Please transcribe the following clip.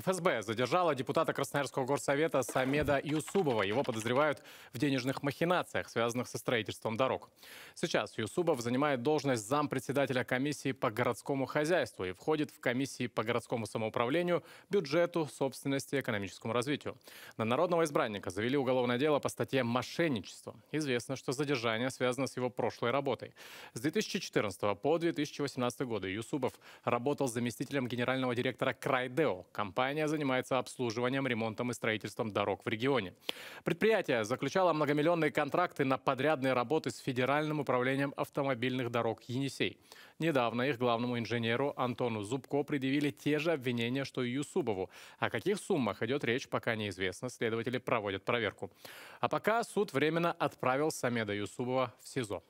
ФСБ задержала депутата Красноярского горсовета Самеда Юсубова. Его подозревают в денежных махинациях, связанных со строительством дорог. Сейчас Юсубов занимает должность зампредседателя комиссии по городскому хозяйству и входит в комиссии по городскому самоуправлению, бюджету, собственности и экономическому развитию. На народного избранника завели уголовное дело по статье «Мошенничество». Известно, что задержание связано с его прошлой работой. С 2014 по 2018 годы Юсубов работал заместителем генерального директора «Крайдео» компании Компания занимается обслуживанием, ремонтом и строительством дорог в регионе. Предприятие заключало многомиллионные контракты на подрядные работы с Федеральным управлением автомобильных дорог «Енисей». Недавно их главному инженеру Антону Зубко предъявили те же обвинения, что и Юсубову. О каких суммах идет речь, пока неизвестно. Следователи проводят проверку. А пока суд временно отправил Самеда Юсубова в СИЗО.